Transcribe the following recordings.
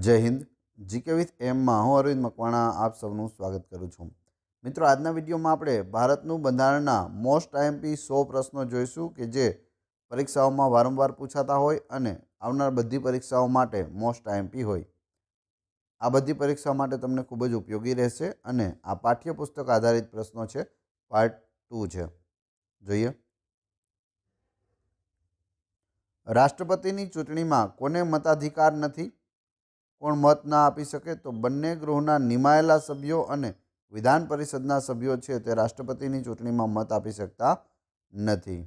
જય Hind GK with એમમાં હું અરવિંદ મકવાણા આપ સૌનું સ્વાગત કરું છું મિત્રો આજના વિડીયોમાં આપણે ભારતનું બંધારણના મોસ્ટ આઈએમપી સો પ્રશ્નો જોઈશું કે જે પરીક્ષાઓમાં વારંવાર પૂછાતા હોય અને આવનાર બધી પરીક્ષાઓ માટે મોસ્ટ આઈએમપી હોય આ બધી પરીક્ષાઓ માટે તમને ખૂબ જ ઉપયોગી રહેશે અને આ પાઠ્યપુસ્તક આધારિત પ્રશ્નો છે પાર્ટ ટુ છે જોઈએ રાષ્ટ્રપતિની ચૂંટણીમાં કોને મતાધિકાર નથી પણ મત ના આપી શકે તો બંને ગૃહના નિમાયેલા સભ્યો અને વિધાન પરિષદના સભ્યો છે તે રાષ્ટ્રપતિની ચૂંટણીમાં મત આપી શકતા નથી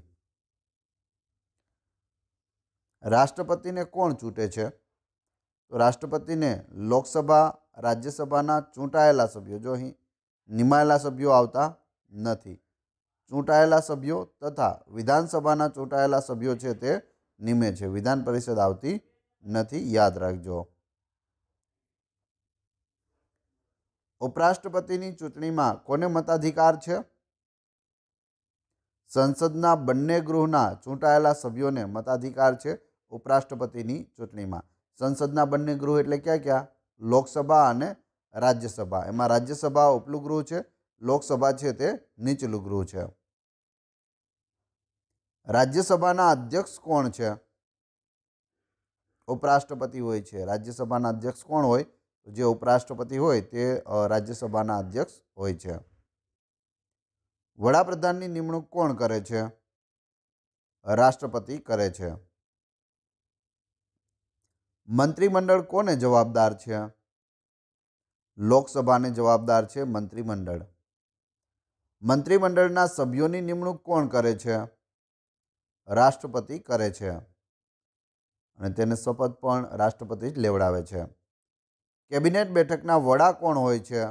રાષ્ટ્રપતિને કોણ ચૂંટે છે તો રાષ્ટ્રપતિને લોકસભા રાજ્યસભાના ચૂંટાયેલા સભ્યો જો અહીં નિમાયેલા સભ્યો આવતા નથી ચૂંટાયેલા સભ્યો તથા વિધાનસભાના ચૂંટાયેલા સભ્યો છે તે નિમે છે વિધાન પરિષદ આવતી નથી યાદ રાખજો ઉપરાષ્ટ્રપતિની ચૂંટણીમાં કોને મતાધિકાર છે સંસદના બંને ગૃહના ચૂંટાયેલા સભ્યોને મતાધિકાર છે ઉપરાષ્ટ્રપતિની ચૂંટણીમાં સંસદના બંને ગૃહ એટલે ક્યાં ક્યાં લોકસભા અને રાજ્યસભા એમાં રાજ્યસભા ઉપલું ગૃહ છે લોકસભા છે તે નીચલું ગૃહ છે રાજ્યસભાના અધ્યક્ષ કોણ છે ઉપરાષ્ટ્રપતિ હોય છે રાજ્યસભાના અધ્યક્ષ કોણ હોય જે ઉપરાષ્ટ્રપતિ હોય તે રાજ્યસભાના અધ્યક્ષ હોય છે વડાપ્રધાનની નિમણૂક કોણ કરે છે રાષ્ટ્રપતિ કરે છે મંત્રીમંડળ કોને જવાબદાર છે લોકસભાને જવાબદાર છે મંત્રીમંડળ મંત્રીમંડળના સભ્યોની નિમણૂક કોણ કરે છે રાષ્ટ્રપતિ કરે છે અને તેને શપથ પણ રાષ્ટ્રપતિ જ લેવડાવે છે કેબિનેટ બેઠકના વડા કોણ હોય છે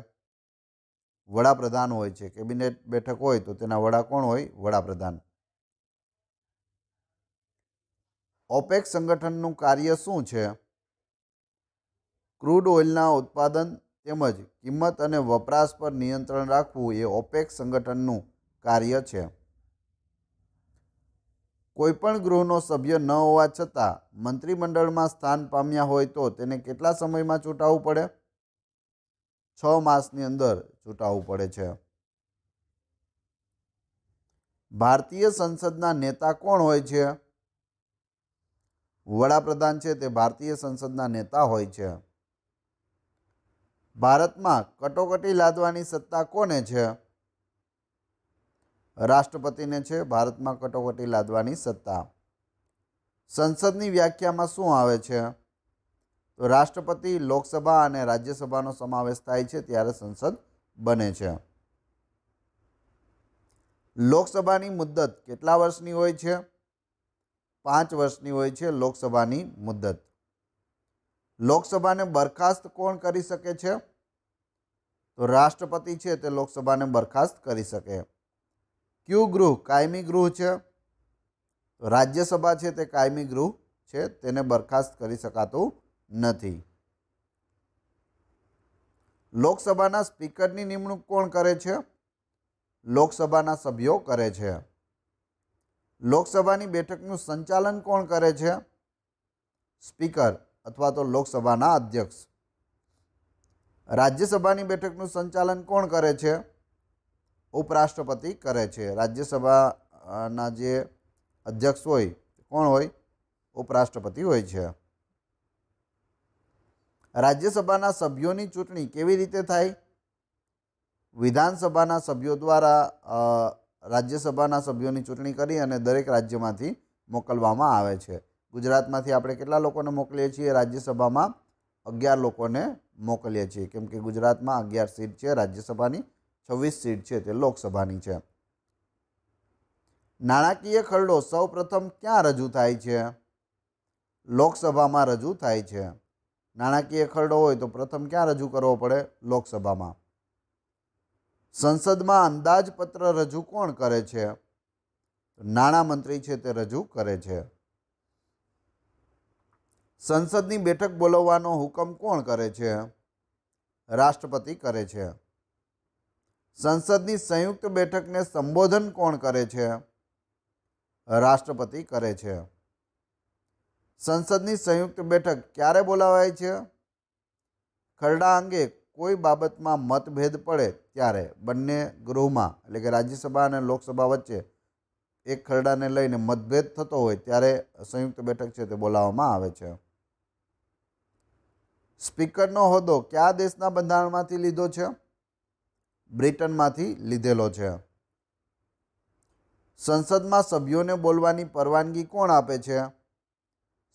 વડાપ્રધાન હોય છે કેબિનેટ બેઠક હોય તો તેના વડા કોણ હોય વડાપ્રધાન ઓપેક સંગઠનનું કાર્ય શું છે ક્રૂડ ઓઇલના ઉત્પાદન તેમજ કિંમત અને વપરાશ પર નિયંત્રણ રાખવું એ ઓપેક સંગઠનનું કાર્ય છે કોઈપણ ગૃહનો સભ્ય ન હોવા છતાં મંત્રીમંડળમાં સ્થાન પામ્યા હોય તો તેને કેટલા સમયમાં ચૂંટાવવું પડે છ માસની અંદર ચૂંટાવવું પડે છે ભારતીય સંસદના નેતા કોણ હોય છે વડાપ્રધાન છે તે ભારતીય સંસદના નેતા હોય છે ભારતમાં કટોકટી લાદવાની સત્તા કોને છે રાષ્ટ્રપતિને છે ભારતમાં કટોકટી લાદવાની સત્તા સંસદની વ્યાખ્યામાં શું આવે છે તો રાષ્ટ્રપતિ લોકસભા અને રાજ્યસભાનો સમાવેશ થાય છે ત્યારે સંસદ બને છે લોકસભાની મુદ્દત કેટલા વર્ષની હોય છે પાંચ વર્ષની હોય છે લોકસભાની મુદ્દત લોકસભાને બરખાસ્ત કોણ કરી શકે છે તો રાષ્ટ્રપતિ છે તે લોકસભાને બરખાસ્ત કરી શકે કયું ગૃહ કાયમી ગૃહ છે રાજ્યસભા છે તે કાયમી ગૃહ છે તેને બરખાસ્ત કરી શકાતું નથી લોકસભાના સ્પીકરની નિમણૂક કોણ કરે છે લોકસભાના સભ્યો કરે છે લોકસભાની બેઠકનું સંચાલન કોણ કરે છે સ્પીકર અથવા તો લોકસભાના અધ્યક્ષ રાજ્યસભાની બેઠકનું સંચાલન કોણ કરે છે ઉપરાષ્ટ્રપતિ કરે છે રાજ્યસભાના જે અધ્યક્ષ હોય કોણ હોય ઉપરાષ્ટ્રપતિ હોય છે રાજ્યસભાના સભ્યોની ચૂંટણી કેવી રીતે થાય વિધાનસભાના સભ્યો દ્વારા રાજ્યસભાના સભ્યોની ચૂંટણી કરી અને દરેક રાજ્યમાંથી મોકલવામાં આવે છે ગુજરાતમાંથી આપણે કેટલા લોકોને મોકલીએ છીએ રાજ્યસભામાં અગિયાર લોકોને મોકલીએ છીએ કેમ કે ગુજરાતમાં અગિયાર સીટ છે રાજ્યસભાની છવ્વીસ સીટ છે તે લોકસભાની છે નાણાકીય ખરડો સૌપ્રથમ ક્યાં રજૂ થાય છે લોકસભામાં રજૂ થાય છે નાણાકીય ખરડો હોય તો પ્રથમ ક્યાં રજૂ કરવો પડે લોકસભામાં સંસદમાં અંદાજપત્ર રજૂ કોણ કરે છે નાણામંત્રી છે તે રજૂ કરે છે સંસદની બેઠક બોલાવવાનો હુકમ કોણ કરે છે રાષ્ટ્રપતિ કરે છે સંસદની સંયુક્ત બેઠકને સંબોધન કોણ કરે છે રાષ્ટ્રપતિ કરે છે સંસદની સંયુક્ત બેઠક ક્યારે બોલાવાય છે ખરડા અંગે કોઈ બાબતમાં મતભેદ પડે ત્યારે બંને ગૃહમાં એટલે કે રાજ્યસભા અને લોકસભા વચ્ચે એક ખરડાને લઈને મતભેદ થતો હોય ત્યારે સંયુક્ત બેઠક છે તે બોલાવવામાં આવે છે સ્પીકરનો હોદ્દો કયા દેશના બંધારણમાંથી લીધો છે બ્રિટનમાંથી લીધેલો છે સંસદમાં સભ્યોને બોલવાની પરવાનગી કોણ આપે છે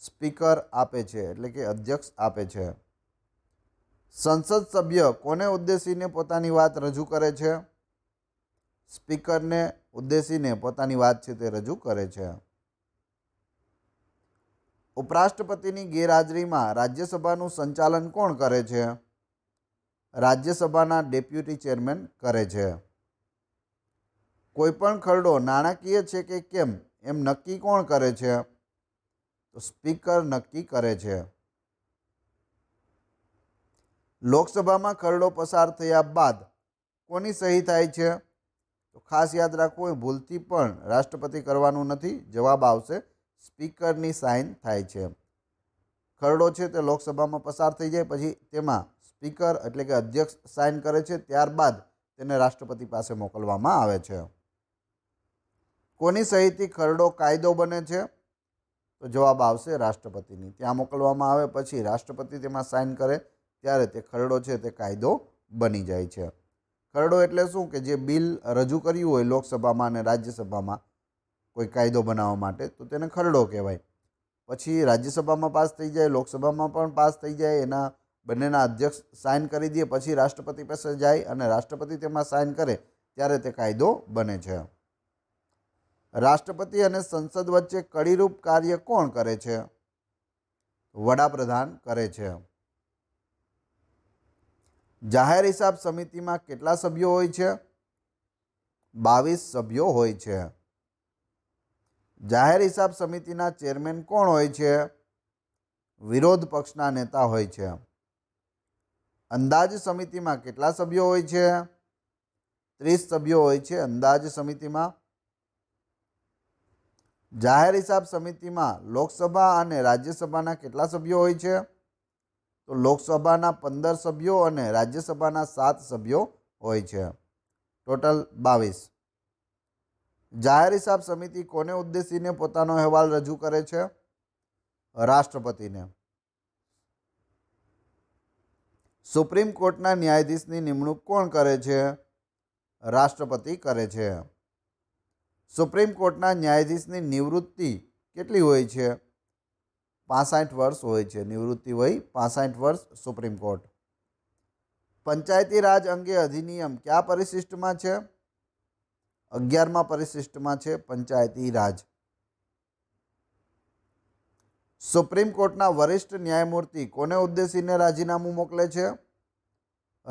સ્પીકર આપે છે એટલે કે અધ્યક્ષ આપે છે સંસદ સભ્ય કોને ઉદ્દેશીને પોતાની વાત રજૂ કરે છે સ્પીકરને ઉદ્દેશીને પોતાની વાત છે તે રજૂ કરે છે ઉપરાષ્ટ્રપતિની ગેરહાજરીમાં રાજ્યસભાનું સંચાલન કોણ કરે છે રાજ્યસભાના ડેપ્યુટી ચેરમેન કરે છે કોઈપણ ખરડો નાણાકીય છે કે કેમ એમ નક્કી કોણ કરે છે તો સ્પીકર નક્કી કરે છે લોકસભામાં ખરડો પસાર થયા બાદ કોની સહી થાય છે તો ખાસ યાદ રાખવું એ ભૂલથી પણ રાષ્ટ્રપતિ કરવાનું નથી જવાબ આવશે સ્પીકરની સાઇન થાય છે ખરડો છે તે લોકસભામાં પસાર થઈ જાય પછી તેમાં સ્પીકર એટલે કે અધ્યક્ષ સાઇન કરે છે ત્યારબાદ તેને રાષ્ટ્રપતિ પાસે મોકલવામાં આવે છે કોની સહીથી ખરડો કાયદો બને છે તો જવાબ આવશે રાષ્ટ્રપતિની ત્યાં મોકલવામાં આવે પછી રાષ્ટ્રપતિ તેમાં સાઇન કરે ત્યારે તે ખરડો છે તે કાયદો બની જાય છે ખરડો એટલે શું કે જે બિલ રજૂ કર્યું હોય લોકસભામાં અને રાજ્યસભામાં કોઈ કાયદો બનાવવા માટે તો તેને ખરડો કહેવાય પછી રાજ્યસભામાં પાસ થઈ જાય લોકસભામાં પણ પાસ થઈ જાય એના બંનેના અધ્યક્ષ સાઇન કરી દે પછી રાષ્ટ્રપતિ પાસે જાય અને રાષ્ટ્રપતિ તેમાં સાઇન કરે ત્યારે તે કાયદો બને છે રાષ્ટ્રપતિ અને સંસદ વચ્ચે કડીરૂપ કાર્ય કોણ કરે છે વડાપ્રધાન કરે છે જાહેર હિસાબ સમિતિમાં કેટલા સભ્યો હોય છે બાવીસ સભ્યો હોય છે જાહેર હિસાબ સમિતિના ચેરમેન કોણ હોય છે વિરોધ પક્ષના નેતા હોય છે અંદાજ સમિતિમાં કેટલા સભ્યો હોય છે ત્રીસ સભ્યો હોય છે અંદાજ સમિતિમાં જાહેર હિસાબ સમિતિમાં લોકસભા અને રાજ્યસભાના કેટલા સભ્યો હોય છે તો લોકસભાના પંદર સભ્યો અને રાજ્યસભાના સાત સભ્યો હોય છે ટોટલ બાવીસ જાહેર હિસાબ સમિતિ કોને ઉદ્દેશીને પોતાનો અહેવાલ રજૂ કરે છે રાષ્ટ્રપતિને સુપ્રીમ કોર્ટના ન્યાયાધીશની નિમણૂક કોણ કરે છે રાષ્ટ્રપતિ કરે છે સુપ્રીમ કોર્ટના ન્યાયાધીશની નિવૃત્તિ કેટલી હોય છે પાસઠ વર્ષ હોય છે નિવૃત્તિ હોય પાસઠ વર્ષ સુપ્રીમ કોર્ટ પંચાયતી રાજ અંગે અધિનિયમ કયા પરિશિષ્ટમાં છે અગિયારમાં પરિશિષ્ટમાં છે પંચાયતી રાજ સુપ્રીમ કોર્ટના વરિષ્ઠ ન્યાયમૂર્તિ કોને ઉદ્દેશીને રાજીનામું મોકલે છે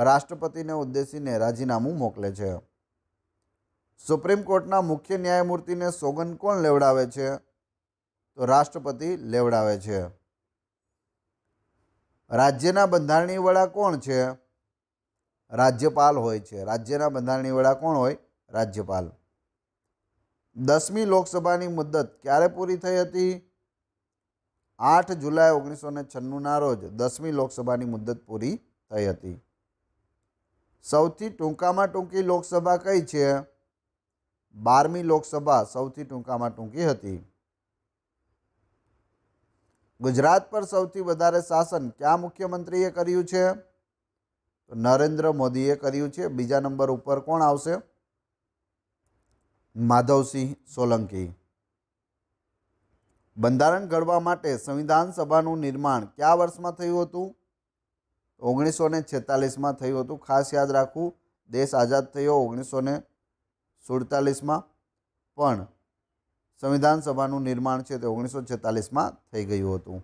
રાષ્ટ્રપતિને ઉદ્દેશીને રાજીનામું મોકલે છે સુપ્રીમ કોર્ટના મુખ્ય ન્યાયમૂર્તિને સોગન કોણ લેવડાવે છે તો રાષ્ટ્રપતિ લેવડાવે છે રાજ્યના બંધારણીય વડા કોણ છે રાજ્યપાલ હોય છે રાજ્યના બંધારણીય વડા કોણ હોય રાજ્યપાલ દસમી લોકસભાની મુદ્દત ક્યારે પૂરી થઈ હતી આઠ જુલાઈ ઓગણીસો ને છન્નુંના રોજ દસમી લોકસભાની મુદ્દત પૂરી થઈ હતી સૌથી ટૂંકામાં ટૂંકી લોકસભા કઈ છે બારમી લોકસભા સૌથી ટૂંકામાં ટૂંકી હતી ગુજરાત પર સૌથી વધારે શાસન કયા મુખ્યમંત્રીએ કર્યું છે નરેન્દ્ર મોદીએ કર્યું છે બીજા નંબર ઉપર કોણ આવશે માધવસિંહ સોલંકી બંધારણ ઘડવા માટે સંવિધાન સભાનું નિર્માણ કયા વર્ષમાં થયું હતું ઓગણીસો ને છેતાલીસમાં થયું હતું ખાસ યાદ રાખવું દેશ આઝાદ થયો ઓગણીસો ને સુડતાલીસમાં પણ સંવિધાન સભાનું નિર્માણ છે તે ઓગણીસો છેતાલીસમાં થઈ ગયું હતું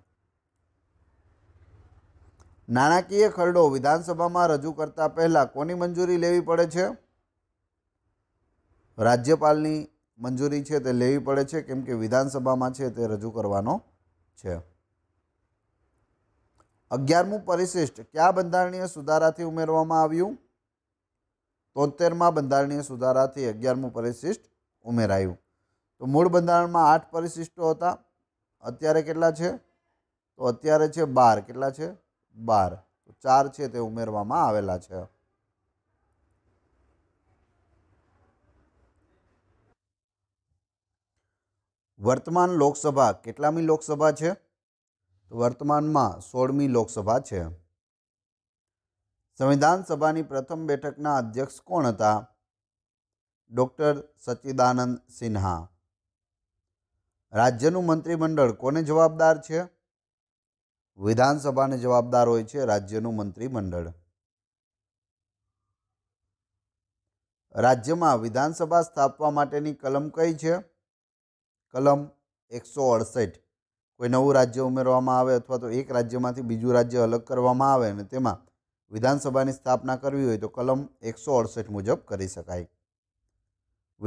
નાણાકીય ખરડો વિધાનસભામાં રજૂ કરતા પહેલાં કોની મંજૂરી લેવી પડે છે રાજ્યપાલની મંજૂરી છે તે લેવી પડે છે કેમ કે વિધાનસભામાં છે તે રજૂ કરવાનો છે અગિયારમું પરિશિષ્ટ કયા બંધારણીય સુધારાથી ઉમેરવામાં આવ્યું તોતેરમાં બંધારણીય સુધારાથી અગિયારમું પરિશિષ્ટ ઉમેરાયું તો મૂળ બંધારણમાં આઠ પરિશિષ્ટો હતા અત્યારે કેટલા છે તો અત્યારે છે બાર કેટલા છે બાર ચાર છે તે ઉમેરવામાં આવેલા છે વર્તમાન લોકસભા કેટલામી લોકસભા છે તો વર્તમાનમાં સોળમી લોકસભા છે સંવિધાન સભાની પ્રથમ બેઠકના અધ્યક્ષ કોણ હતા ડૉક્ટર સચ્ચિદાનંદ સિન્હા રાજ્યનું મંત્રીમંડળ કોને જવાબદાર છે વિધાનસભાને જવાબદાર હોય છે રાજ્યનું મંત્રીમંડળ રાજ્યમાં વિધાનસભા સ્થાપવા માટેની કલમ કઈ છે કલમ એકસો અડસઠ કોઈ નવું રાજ્ય ઉમેરવામાં આવે અથવા તો એક રાજ્યમાંથી બીજું રાજ્ય અલગ કરવામાં આવે અને તેમાં વિધાનસભાની સ્થાપના કરવી હોય તો કલમ એકસો અડસઠ મુજબ કરી શકાય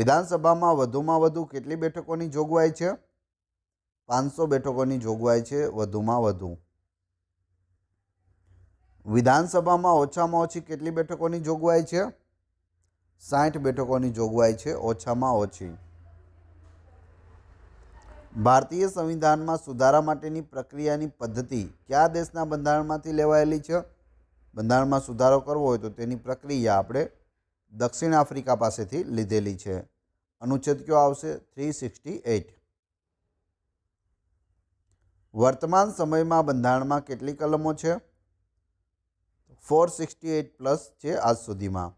વિધાનસભામાં વધુમાં વધુ કેટલી બેઠકોની જોગવાઈ છે પાંચસો બેઠકોની જોગવાઈ છે વધુમાં વધુ વિધાનસભામાં ઓછામાં ઓછી કેટલી બેઠકોની જોગવાઈ છે સાઠ બેઠકોની જોગવાઈ છે ઓછામાં ઓછી ભારતીય સંવિધાનમાં સુધારા માટેની પ્રક્રિયાની પદ્ધતિ કયા દેશના બંધારણમાંથી લેવાયેલી છે બંધારણમાં સુધારો કરવો હોય તો તેની પ્રક્રિયા આપણે દક્ષિણ આફ્રિકા પાસેથી લીધેલી છે અનુચ્છેદ કયો આવશે થ્રી સિક્સટી એઇટ વર્તમાન સમયમાં બંધારણમાં કેટલી કલમો છે ફોર સિક્સટી એઇટ પ્લસ છે આજ સુધીમાં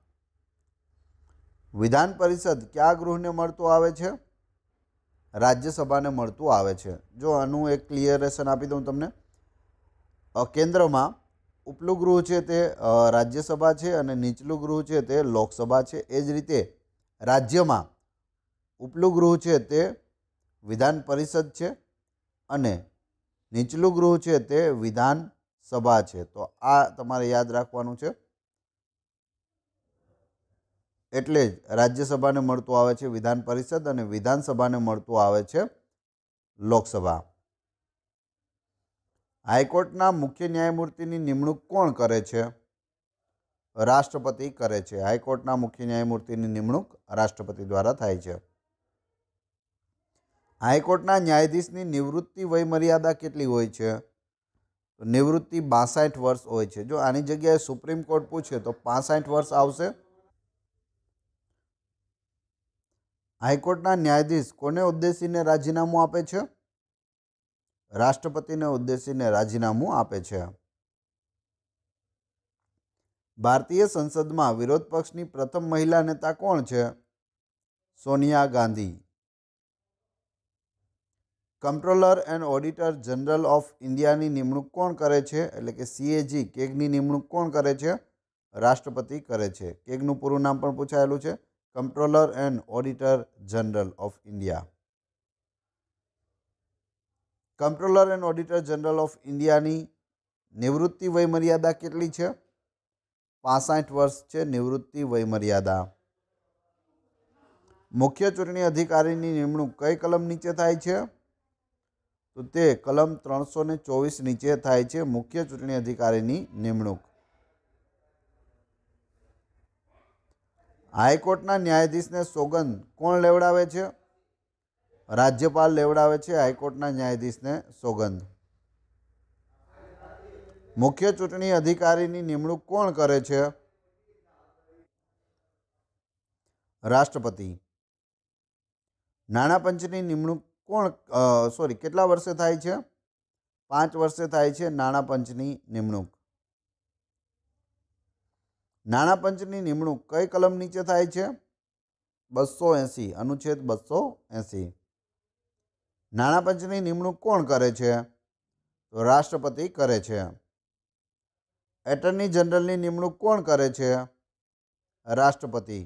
વિધાન પરિષદ કયા ગૃહને મળતું આવે છે રાજ્યસભાને મળતું આવે છે જો આનું એક ક્લિયરેશન આપી દઉં તમને કેન્દ્રમાં ઉપલું ગૃહ છે તે રાજ્યસભા છે અને નીચલું ગૃહ છે તે લોકસભા છે એ જ રીતે રાજ્યમાં ઉપલું ગૃહ છે તે વિધાન પરિષદ છે અને નીચલું ગૃહ છે તે વિધાનસભા છે તો આ તમારે યાદ રાખવાનું છે એટલે જ રાજ્યસભાને મળતું આવે છે વિધાન પરિષદ અને વિધાનસભાને મળતું આવે છે લોકસભા હાઈકોર્ટના મુખ્ય ન્યાયમૂર્તિની નિમણૂક કોણ કરે છે રાષ્ટ્રપતિ કરે છે હાઈકોર્ટના મુખ્ય ન્યાયમૂર્તિની નિમણૂક રાષ્ટ્રપતિ દ્વારા થાય છે હાઈકોર્ટના ન્યાયાધીશની નિવૃત્તિ વયમર્યાદા કેટલી હોય છે નિવૃત્તિ બાસઠ વર્ષ હોય છે જો આની જગ્યાએ સુપ્રીમ કોર્ટ પૂછે તો પાસઠ વર્ષ આવશે હાઈકોર્ટના ન્યાયાધીશ કોને ઉદ્દેશીને રાજીનામું આપે છે રાષ્ટ્રપતિને ઉદ્દેશીને રાજીનામું આપે છે ભારતીય સંસદમાં વિરોધ પક્ષની પ્રથમ મહિલા નેતા કોણ છે Sonia Gandhi controller and auditor general of ઇન્ડિયાની નિમણૂક કોણ કરે છે એટલે કે સીએજી કેગની નિમણૂક કોણ કરે છે રાષ્ટ્રપતિ કરે છે કેગનું પૂરું નામ પણ પૂછાયેલું છે Comptroller and auditor general of India controller and auditor general of ઇન્ડિયાની નિવૃત્તિ વયમર્યાદા કેટલી છે પાસઠ વર્ષ છે નિવૃત્તિ વયમર્યાદા મુખ્ય ચૂંટણી અધિકારીની નિમણૂક કઈ કલમ નીચે થાય છે તો તે કલમ ત્રણસો ચોવીસ નીચે થાય છે મુખ્ય ચૂંટણી અધિકારીની નિમણૂક હાઈકોર્ટના ન્યાયાધીશને સોગંદ કોણ લેવડાવે છે રાજ્યપાલ લેવડાવે છે હાઈકોર્ટના ન્યાયાધીશને સોગંદ મુખ્ય ચૂંટણી અધિકારીની નિમણૂક કોણ કરે છે રાષ્ટ્રપતિ નાણાં પંચની નિમણૂક કોણ સોરી કેટલા વર્ષે થાય છે પાંચ વર્ષે થાય છે નાણાં પંચની નિમણૂક નાણાં પંચની નિમણૂક કઈ કલમ નીચે થાય છે બસો એંસી અનુચ્છેદ બસો એંસી નાણાં પંચની નિમણૂક કોણ કરે છે તો રાષ્ટ્રપતિ કરે છે એટર્ની જનરલની નિમણૂક કોણ કરે છે રાષ્ટ્રપતિ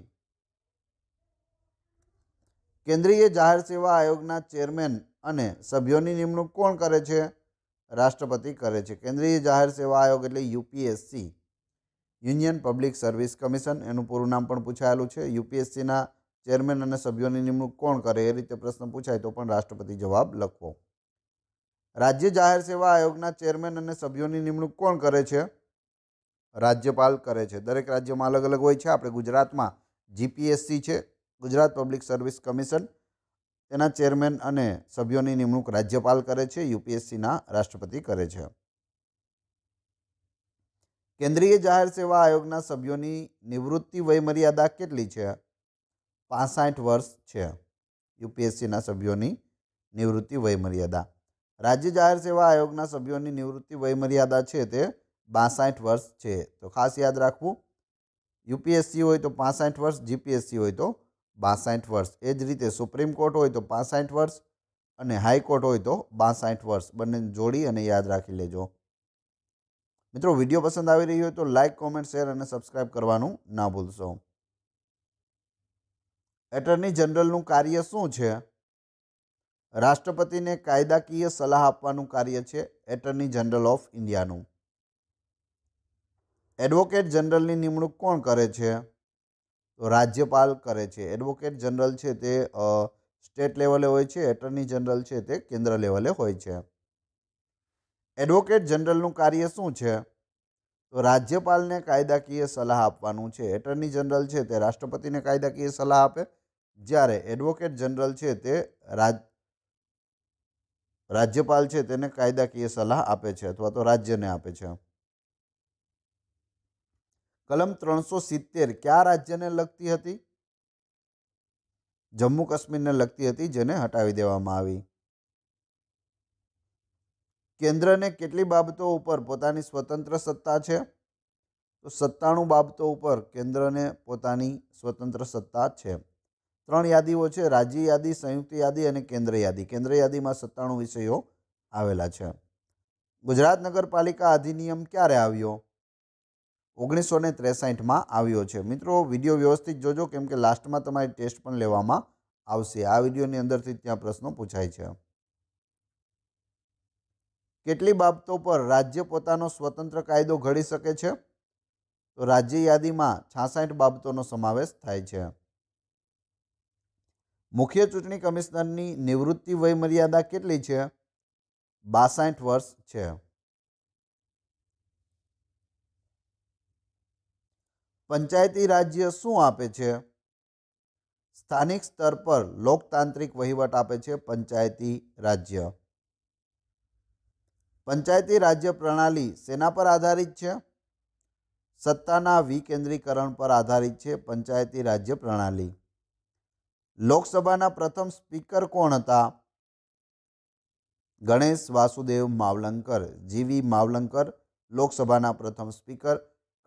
કેન્દ્રીય જાહેર સેવા આયોગના ચેરમેન અને સભ્યોની નિમણૂક કોણ કરે છે રાષ્ટ્રપતિ કરે છે કેન્દ્રીય જાહેર સેવા આયોગ એટલે UPSC union public service commission એનું પૂરું નામ પણ પૂછાયેલું છે યુપીએસસીના ચેરમેન અને સભ્યોની નિમણૂક કોણ કરે એ રીતે પ્રશ્ન પૂછાય તો પણ રાષ્ટ્રપતિ જવાબ લખવો રાજ્ય જાહેર સેવા આયોગના ચેરમેન અને સભ્યોની નિમણૂક કોણ કરે છે રાજ્યપાલ કરે છે દરેક રાજ્યમાં અલગ અલગ હોય છે આપણે ગુજરાતમાં જીપીએસસી છે ગુજરાત પબ્લિક સર્વિસ કમિશન તેના ચેરમેન અને સભ્યોની નિમણૂક રાજ્યપાલ કરે છે યુપીએસસીના રાષ્ટ્રપતિ કરે છે કેન્દ્રીય જાહેર સેવા આયોગના સભ્યોની નિવૃત્તિ વયમર્યાદા કેટલી છે પાસઠ વર્ષ છે યુપીએસસીના સભ્યોની નિવૃત્તિ વયમર્યાદા રાજ્ય જાહેર સેવા આયોગના સભ્યોની નિવૃત્તિ વયમર્યાદા છે તે બાસઠ વર્ષ છે તો ખાસ યાદ રાખવું યુપીએસસી હોય તો પાસઠ વર્ષ જીપીએસસી હોય તો બાસઠ વર્ષ એ જ રીતે સુપ્રીમ કોર્ટ હોય તો પાસઠ વર્ષ અને હાઈકોર્ટ હોય તો બાસઠ વર્ષ બંને જોડી અને યાદ રાખી લેજો મિત્રો વિડીયો પસંદ આવી રહ્યો હોય તો લાઇક કોમેન્ટ શેર અને સબસ્ક્રાઇબ કરવાનું ના ભૂલશો એટર્ની જનરલનું કાર્ય શું છે રાષ્ટ્રપતિને કાયદાકીય સલાહ આપવાનું કાર્ય છે એટર્ની જનરલ ઓફ ઇન્ડિયાનું એડવોકેટ જનરલની નિમણૂક કોણ કરે છે તો રાજ્યપાલ કરે છે એડવોકેટ જનરલ છે તે સ્ટેટ લેવલે હોય છે એટર્ની જનરલ છે તે કેન્દ્ર લેવલે હોય છે એડવોકેટ જનરલનું કાર્ય શું છે તો રાજ્યપાલને કાયદાકીય સલાહ આપવાનું છે એટર્ની જનરલ છે તે રાષ્ટ્રપતિને કાયદાકીય સલાહ આપે જ્યારે એડવોકેટ જનરલ છે તે રાજ રાજ્યપાલ છે તેને કાયદાકીય સલાહ આપે છે અથવા તો રાજ્યને આપે છે કલમ ત્રણસો સિત્તેર કયા રાજ્યને લગતી હતી જમ્મુ કાશ્મીરને લગતી હતી જેને હટાવી દેવામાં આવી કેન્દ્રને કેટલી બાબતો ઉપર પોતાની સ્વતંત્ર સત્તા છે તો સત્તાણું બાબતો ઉપર કેન્દ્રને પોતાની સ્વતંત્ર સત્તા છે ત્રણ યાદીઓ છે રાજ્ય યાદી સંયુક્ત યાદી અને કેન્દ્ર યાદી કેન્દ્ર યાદીમાં સત્તાણું વિષયો આવેલા છે ગુજરાત નગરપાલિકા અધિનિયમ ક્યારે આવ્યો ઓગણીસો ને ત્રેસાઠમાં આવ્યો છે મિત્રો વિડીયો વ્યવસ્થિત જોજો કેમ કે લાસ્ટમાં તમારી ટેસ્ટ પણ લેવામાં આવશે આ વિડીયોની અંદરથી ત્યાં પ્રશ્નો પૂછાય છે કેટલી બાબતો પર રાજ્ય પોતાનો સ્વતંત્ર કાયદો ઘડી શકે છે તો રાજ્ય યાદીમાં છાસઠ બાબતોનો સમાવેશ થાય છે મુખ્ય ચૂંટણી કમિશનરની નિવૃત્તિ વયમર્યાદા કેટલી છે બાસઠ વર્ષ છે પંચાયતી રાજ્ય શું આપે છે સ્થાનિક સ્તર પર લોકતાંત્રિક વહીવટ આપે છે પંચાયતી રાજ્ય પંચાયતી રાજ્ય પ્રણાલી સેના પર આધારિત છે સત્તાના વિકેન્દ્રીકરણ પર આધારિત છે પંચાયતી રાજ્ય પ્રણાલી લોકસભાના પ્રથમ સ્પીકર કોણ હતા ગણેશ વાસુદેવ માવલંકર જીવી માવલંકર લોકસભાના પ્રથમ સ્પીકર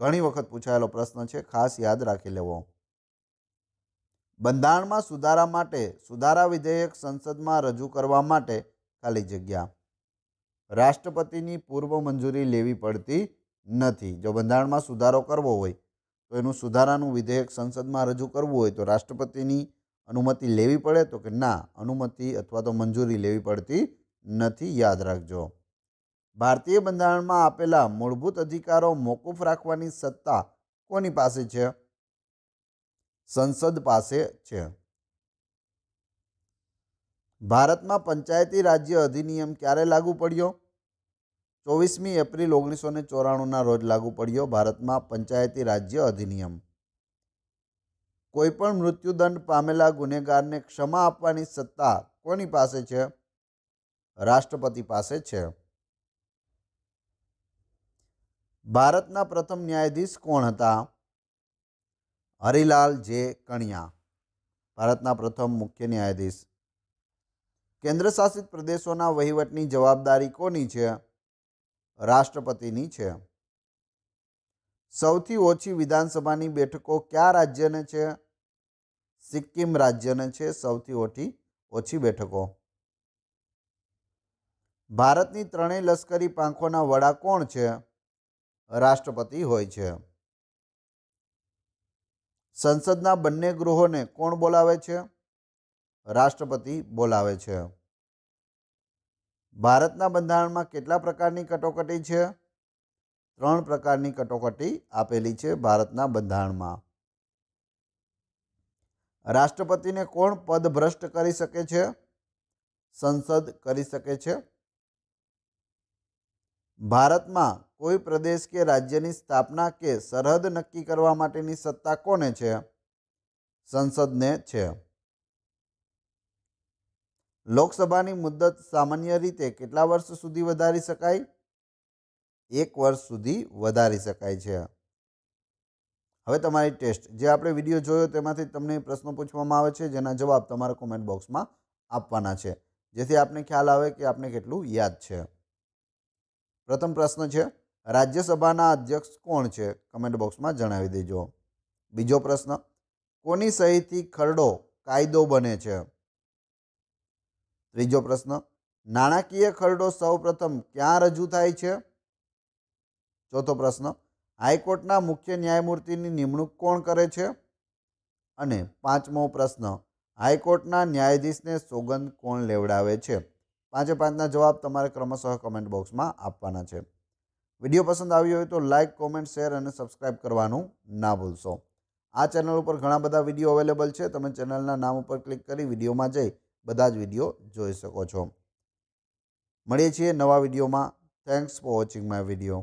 ઘણી વખત પૂછાયેલો પ્રશ્ન છે ખાસ યાદ રાખી લેવો બંધારણમાં સુધારા માટે સુધારા વિધેયક સંસદમાં રજૂ કરવા માટે ખાલી જગ્યા રાષ્ટ્રપતિની પૂર્વ મંજૂરી લેવી પડતી નથી જો બંધારણમાં સુધારો કરવો હોય તો એનું સુધારાનું વિધેયક સંસદમાં રજૂ કરવું હોય તો રાષ્ટ્રપતિની અનુમતિ લેવી પડે તો કે ના અનુમતિ અથવા તો મંજૂરી લેવી પડતી નથી યાદ રાખજો ભારતીય બંધારણમાં આપેલા મૂળભૂત અધિકારો મોકૂફ રાખવાની સત્તા કોની પાસે છે સંસદ પાસે છે ભારતમાં પંચાયતી રાજ્ય અધિનિયમ ક્યારે લાગુ પડ્યો ચોવીસમી એપ્રિલ ઓગણીસો ને ચોરાણુંના રોજ લાગુ પડ્યો ભારતમાં પંચાયતી રાજ્ય અધિનિયમ કોઈપણ મૃત્યુદંડ પામેલા ગુનેગારને ક્ષમા આપવાની સત્તા કોની પાસે છે રાષ્ટ્રપતિ પાસે છે ભારતના પ્રથમ ન્યાયાધીશ કોણ હતા હરિલાલ જે કણિયા ભારતના પ્રથમ મુખ્ય ન્યાયાધીશ કેન્દ્રશાસિત પ્રદેશોના વહીવટની જવાબદારી કોની છે રાષ્ટ્રપતિની છે સૌથી ઓછી વિધાનસભાની બેઠકો કયા રાજ્યને છે સિક્કિમ રાજ્યને છે સૌથી ઓછી ઓછી બેઠકો ભારતની ત્રણેય લશ્કરી પાંખોના વડા કોણ છે રાષ્ટ્રપતિ હોય છે સંસદના બંને ગૃહોને કોણ બોલાવે છે રાષ્ટ્રપતિ બોલાવે છે ભારતના બંધારણમાં કેટલા પ્રકારની કટોકટી છે ત્રણ પ્રકારની કટોકટી આપેલી છે ભારતના બંધારણમાં રાષ્ટ્રપતિને કોણ પદભ્રષ્ટ કરી શકે છે સંસદ કરી શકે છે ભારતમાં કોઈ પ્રદેશ કે રાજ્યની સ્થાપના કે સરહદ નક્કી કરવા માટેની સત્તા કોને છે સંસદને છે લોકસભાની મુદ્દત સામાન્ય રીતે કેટલા વર્ષ સુધી વધારી શકાય એક વર્ષ સુધી વધારી શકાય છે હવે તમારી ટેસ્ટ જે આપણે વિડીયો જોયો તેમાંથી તમને પ્રશ્નો પૂછવામાં આવે છે જેના જવાબ તમારા કોમેન્ટ બોક્સમાં આપવાના છે જેથી આપને ખ્યાલ આવે કે આપને કેટલું યાદ છે પ્રથમ પ્રશ્ન છે રાજ્યસભાના અધ્યક્ષ કોણ છે કમેન્ટ બોક્સમાં જણાવી દેજો બીજો પ્રશ્ન કોની સહીથી ખરડો કાયદો બને છે ત્રીજો પ્રશ્ન નાણાકીય ખરડો સૌપ્રથમ ક્યાં રજૂ થાય છે ચોથો પ્રશ્ન હાઈકોર્ટના મુખ્ય ન્યાયમૂર્તિની નિમણૂક કોણ કરે છે અને પાંચમો પ્રશ્ન હાઈકોર્ટના ન્યાયાધીશને સોગંદ કોણ લેવડાવે છે પાંચે પાંચના જવાબ તમારે ક્રમશઃ કમેન્ટ બોક્સમાં આપવાના છે વિડીયો પસંદ આવ્યો હોય તો લાઇક કોમેન્ટ શેર અને સબસ્ક્રાઇબ કરવાનું ના ભૂલશો આ ચેનલ ઉપર ઘણા બધા વિડીયો અવેલેબલ છે તમે ચેનલના નામ ઉપર ક્લિક કરી વિડીયોમાં જઈ બધા જ વિડીયો જોઈ શકો છો મળીએ છીએ નવા વિડીયોમાં thanks for watching my video